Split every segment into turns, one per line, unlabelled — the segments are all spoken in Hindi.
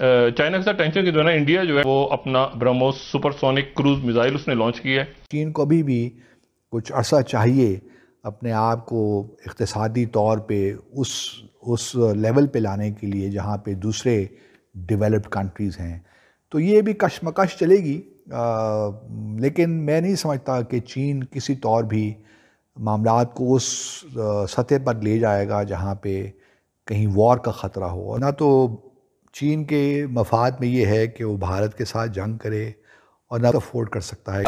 चाइना के साथ टेंशन के दौरान इंडिया जो है वो अपना ब्रह्मोस सुपरसोनिक क्रूज मिसाइल उसने लॉन्च किया है
चीन को अभी भी कुछ अर्सा चाहिए अपने आप को इकतसादी तौर पे उस उस लेवल पे लाने के लिए जहाँ पे दूसरे डेवलप्ड कंट्रीज़ हैं तो ये भी कशमकश चलेगी आ, लेकिन मैं नहीं समझता कि चीन किसी तौर भी मामला को उस सतह पर ले जाएगा जहाँ पे कहीं वॉर का ख़तरा हो ना तो चीन के मफाद में ये है कि वो भारत के साथ जंग करे और ना अफोर्ड तो कर सकता है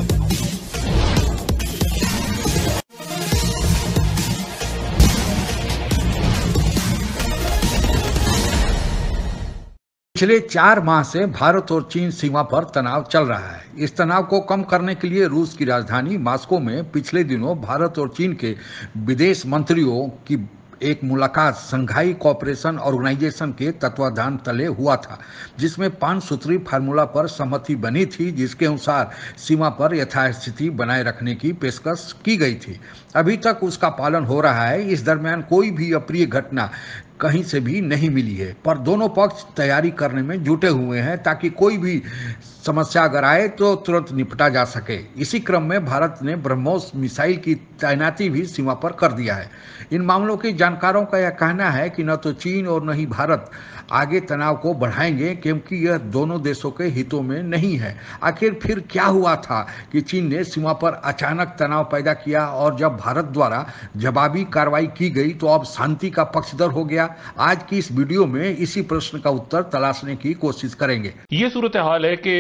पिछले चार माह से भारत और चीन सीमा पर तनाव चल रहा है इस तनाव को कम करने के लिए रूस की राजधानी मास्को में पिछले दिनों भारत और चीन के विदेश मंत्रियों की एक मुलाकात संघाई कॉपरेशन ऑर्गेनाइजेशन के तत्वाधान तले हुआ था जिसमें पांच सूत्री फार्मूला पर सहमति बनी थी जिसके अनुसार सीमा पर यथास्थिति बनाए रखने की पेशकश की गई थी अभी तक उसका पालन हो रहा है इस दरमियान कोई भी अप्रिय घटना कहीं से भी नहीं मिली है पर दोनों पक्ष तैयारी करने में जुटे हुए हैं ताकि कोई भी समस्या अगर आए तो तुरंत निपटा जा सके इसी क्रम में भारत ने ब्रह्मोस मिसाइल की तैनाती भी सीमा पर कर दिया है इन मामलों के जानकारों का यह कहना है कि न तो चीन और न ही भारत आगे तनाव को बढ़ाएंगे क्योंकि यह दोनों देशों के हितों में नहीं है आखिर फिर क्या हुआ था कि चीन ने सीमा पर अचानक तनाव पैदा किया और जब भारत द्वारा जवाबी कार्रवाई की गई तो अब शांति का पक्षधर हो गया आज की इस वीडियो में इसी प्रश्न का उत्तर तलाशने की कोशिश करेंगे
ये सूरत हाल है कि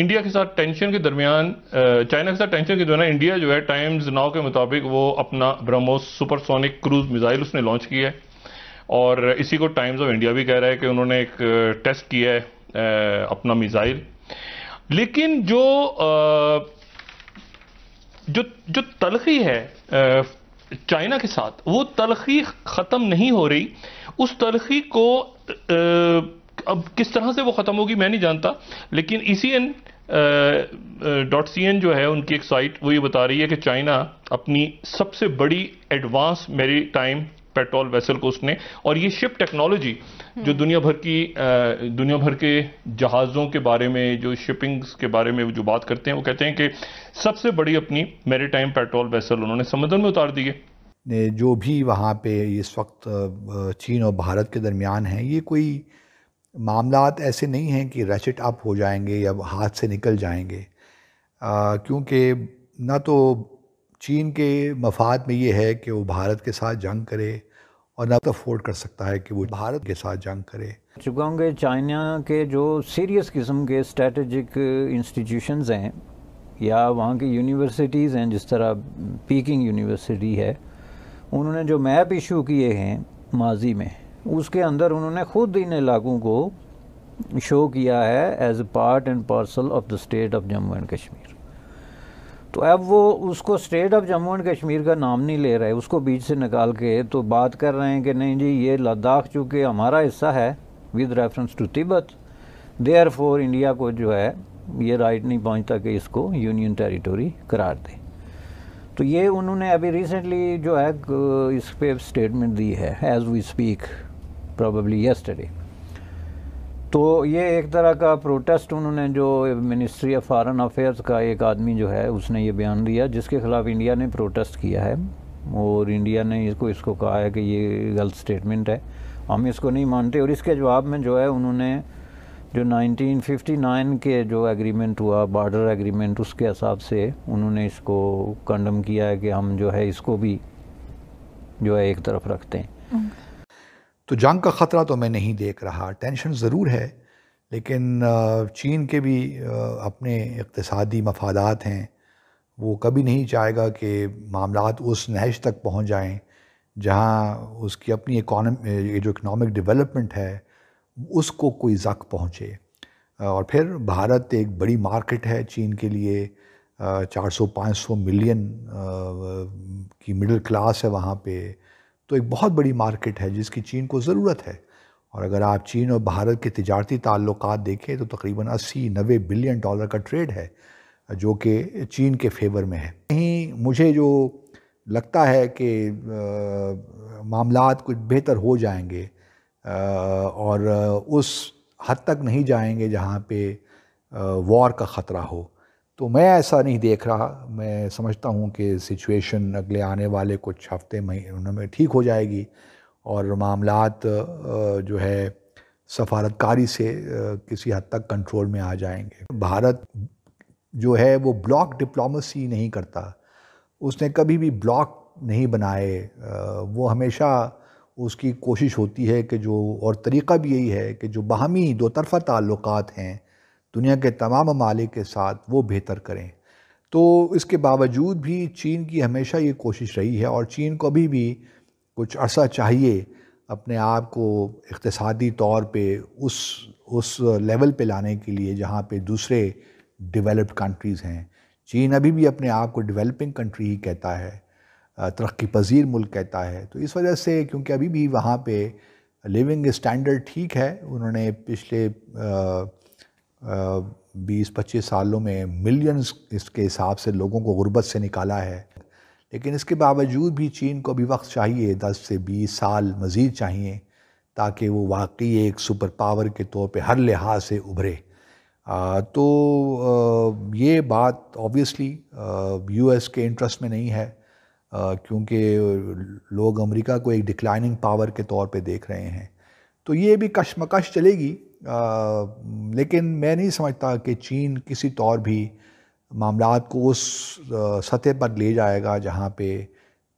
इंडिया के साथ टेंशन के दरमियान चाइना के साथ टेंशन के दौरान इंडिया जो है टाइम्स नाव के मुताबिक वो अपना ब्रह्मोस सुपरसोनिक क्रूज मिसाइल उसने लॉन्च किया है और इसी को टाइम्स ऑफ इंडिया भी कह रहा है कि उन्होंने एक टेस्ट किया है अपना मिसाइल लेकिन जो जो जो तलखी है चाइना के साथ वो तलखी ख़त्म नहीं हो रही उस तलखी को अब किस तरह से वो ख़त्म होगी मैं नहीं जानता लेकिन E C N dot C N जो है उनकी एक साइट वो ये बता रही है कि चाइना अपनी सबसे बड़ी एडवांस मेरी टाइम पेट्रोल वेसल को उसने और ये शिप टेक्नोलॉजी जो हम्म। दुनिया भर की दुनिया भर के जहाज़ों के बारे में जो शिपिंग्स के बारे में जो बात करते हैं वो कहते हैं कि सबसे बड़ी अपनी मेरी टाइम पेट्रोल वेसल उन्होंने समुद्र में उतार दी
है जो भी वहाँ पे इस वक्त चीन और भारत के दरमियान है ये कोई मामला ऐसे नहीं हैं कि रैचेट अप हो जाएंगे या हाथ से निकल जाएंगे क्योंकि ना तो चीन के मफाद में ये है कि वो भारत के साथ जंग करे और ना तो अफोर्ड कर सकता है कि वो भारत के साथ जंग करे
चुकाऊँ के चाइना के जो सीरियस किस्म के स्ट्रेटजिक इंस्टीट्यूशंस हैं या वहाँ की यूनिवर्सिटीज़ हैं जिस तरह पीकिंग यूनिवर्सिटी है उन्होंने जो मैप इशू किए हैं माजी में उसके अंदर उन्होंने खुद इन इलाकों को शो किया है as part and parcel of the state of Jammu and Kashmir तो अब वो उसको state of Jammu and Kashmir का नाम नहीं ले रहे उसको बीच से निकाल के तो बात कर रहे हैं कि नहीं जी ये लद्दाख चूँकि हमारा हिस्सा है with reference to Tibet therefore India को जो है ये राइट नहीं पहुंचता कि इसको यूनियन टेरिटोरी करार दे तो ये उन्होंने अभी रिसेंटली जो है इस पर स्टेटमेंट दी है as we speak probably yesterday तो ये एक तरह का प्रोटेस्ट उन्होंने जो मिनिस्ट्री ऑफ फॉरेन अफेयर्स का एक आदमी जो है उसने ये बयान दिया जिसके ख़िलाफ़ इंडिया ने प्रोटेस्ट किया है और इंडिया ने इसको इसको कहा है कि ये गलत स्टेटमेंट है हम इसको नहीं मानते और इसके जवाब में जो है उन्होंने जो 1959 के जो एग्रीमेंट हुआ बॉर्डर एग्रीमेंट उसके हिसाब से उन्होंने इसको कंडम किया है कि हम जो है इसको भी जो है एक तरफ रखते हैं तो जंग का ख़तरा तो मैं नहीं देख रहा टेंशन ज़रूर है
लेकिन चीन के भी अपने इकतसादी मफादात हैं वो कभी नहीं चाहेगा कि मामला उस नहज तक पहुँच जाएँ जहाँ उसकी अपनी ये जो इकनॉमिक डेवलपमेंट है उसको कोई जक पहुँचे और फिर भारत एक बड़ी मार्केट है चीन के लिए 400-500 मिलियन की मिडिल क्लास है वहाँ पे तो एक बहुत बड़ी मार्केट है जिसकी चीन को ज़रूरत है और अगर आप चीन और भारत के तजारती ताल्लुक देखें तो तकरीबन अस्सी नबे बिलियन डॉलर का ट्रेड है जो कि चीन के फेवर में है कहीं मुझे जो लगता है कि मामला कुछ बेहतर हो जाएंगे आ, और उस हद तक नहीं जाएंगे जहाँ पे वॉर का ख़तरा हो तो मैं ऐसा नहीं देख रहा मैं समझता हूँ कि सिचुएशन अगले आने वाले कुछ हफ्ते महीनों में ठीक हो जाएगी और मामला जो है सफारतकारी से किसी हद तक कंट्रोल में आ जाएंगे भारत जो है वो ब्लॉक डिप्लोमेसी नहीं करता उसने कभी भी ब्लॉक नहीं बनाए वो हमेशा उसकी कोशिश होती है कि जो और तरीका भी यही है कि जो बाहमी दो तरफ़ा ताल्लुक हैं दुनिया के तमाम ममालिक के साथ वो बेहतर करें तो इसके बावजूद भी चीन की हमेशा ये कोशिश रही है और चीन को अभी भी कुछ अरसा चाहिए अपने आप को इकतसादी तौर पर उस उस लेवल पर लाने के लिए जहाँ पर दूसरे डिवेलप्ड कंट्रीज़ हैं चीन अभी भी अपने आप को डिवेलपिंग कंट्री ही कहता है तरक्की पजीर मुल्क कहता है तो इस वजह से क्योंकि अभी भी वहाँ पे लिविंग स्टैंडर्ड ठीक है उन्होंने पिछले आ, बीस पच्चीस सालों में मिलियंस इसके हिसाब से लोगों को गुर्बत से निकाला है लेकिन इसके बावजूद भी चीन को अभी वक्त चाहिए दस से बीस साल मज़ीद चाहिए ताकि वो वाकई एक सुपर पावर के तौर पे हर लिहाज से उभरे तो आ, ये बात ऑब्वियसली यूएस के इंटरेस्ट में नहीं है क्योंकि लोग अमेरिका को एक डिक्लाइनिंग पावर के तौर पे देख रहे हैं तो ये भी कशमकश चलेगी लेकिन मैं नहीं समझता कि चीन किसी तौर तो भी मामला को उस सतह पर ले जाएगा जहाँ पे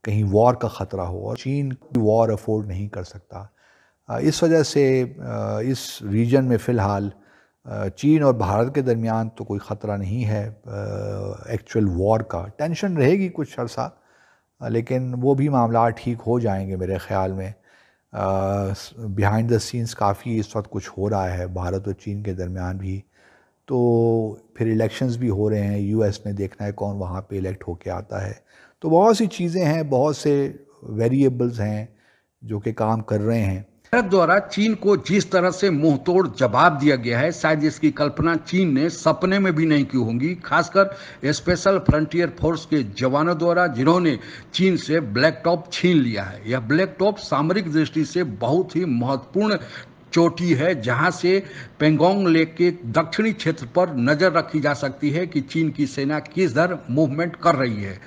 कहीं वॉर का ख़तरा हो और चीन वॉर अफोर्ड नहीं कर सकता इस वजह से इस रीजन में फ़िलहाल चीन और भारत के दरमियान तो कोई ख़तरा नहीं है एक्चुअल वॉर का टेंशन रहेगी कुछ अरसा लेकिन वो भी मामला ठीक हो जाएंगे मेरे ख़्याल में बिहाइंड द सीन्स काफ़ी इस वक्त कुछ हो रहा है भारत और चीन के दरमियान भी तो फिर इलेक्शंस भी हो रहे हैं यूएस में देखना है कौन वहाँ पे इलेक्ट होके आता है तो बहुत सी चीज़ें हैं बहुत से वेरिएबल्स हैं जो कि काम कर रहे हैं
भारत द्वारा चीन को जिस तरह से मुंहतोड़ जवाब दिया गया है शायद इसकी कल्पना चीन ने सपने में भी नहीं की होगी खासकर स्पेशल फ्रंटियर फोर्स के जवानों द्वारा जिन्होंने चीन से ब्लैक टॉप छीन लिया है यह ब्लैक टॉप सामरिक दृष्टि से बहुत ही महत्वपूर्ण चोटी है जहां से पेंगोंग लेक के दक्षिणी क्षेत्र पर नज़र रखी जा सकती है कि चीन की सेना किस दर मूवमेंट कर रही है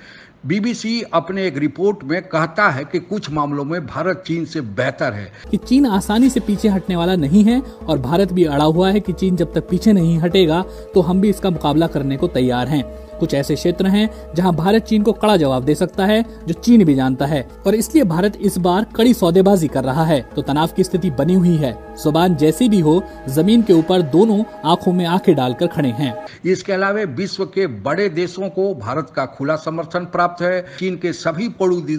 बीबीसी अपने एक रिपोर्ट में कहता है कि कुछ मामलों में भारत चीन से बेहतर है
कि चीन आसानी से पीछे हटने वाला नहीं है और भारत भी अड़ा हुआ है कि चीन जब तक पीछे नहीं हटेगा तो हम भी इसका मुकाबला करने को तैयार हैं कुछ ऐसे क्षेत्र हैं जहां भारत चीन को कड़ा जवाब दे सकता है जो चीन भी जानता है और इसलिए भारत इस बार कड़ी सौदेबाजी कर रहा है तो तनाव की स्थिति बनी हुई है जुबान जैसी भी हो जमीन के ऊपर दोनों आंखों में आंखें डालकर खड़े हैं
इसके अलावा विश्व के बड़े देशों को भारत का खुला समर्थन प्राप्त है चीन के सभी पड़ोसी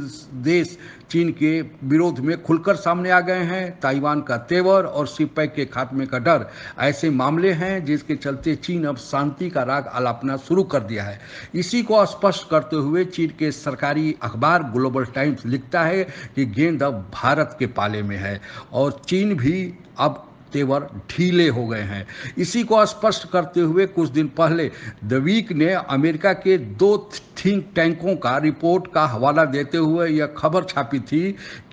देश चीन के विरोध में खुलकर सामने आ गए हैं ताइवान का तेवर और सिपै के खात्मे का डर ऐसे मामले हैं जिसके चलते चीन अब शांति का राग आलापना शुरू कर दिया है इसी को स्पष्ट करते हुए चीन के सरकारी अखबार ग्लोबल टाइम्स लिखता है कि गेंद अब भारत के पाले में है और चीन भी अब तेवर ढीले हो गए हैं इसी को स्पष्ट करते हुए कुछ दिन पहले द वीक ने अमेरिका के दो थिंक टैंकों का रिपोर्ट का हवाला देते हुए यह खबर छापी थी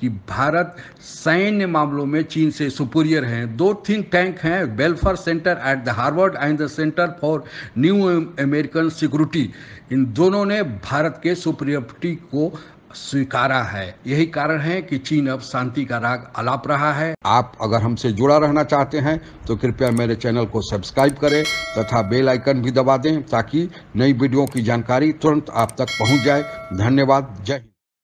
कि भारत सैन्य मामलों में चीन से सुपीरियर हैं दो थिंक टैंक हैं welfare centre at the Harvard and the centre for new American security इन दोनों ने भारत के सुप्रियोरिटी को स्वीकारा है यही कारण है कि चीन अब शांति का राग अलाप रहा है आप अगर हमसे जुड़ा रहना चाहते हैं तो कृपया मेरे चैनल को सब्सक्राइब करें तथा बेल आइकन भी दबा दें ताकि नई वीडियो की जानकारी तुरंत आप तक पहुंच जाए धन्यवाद जय हिंद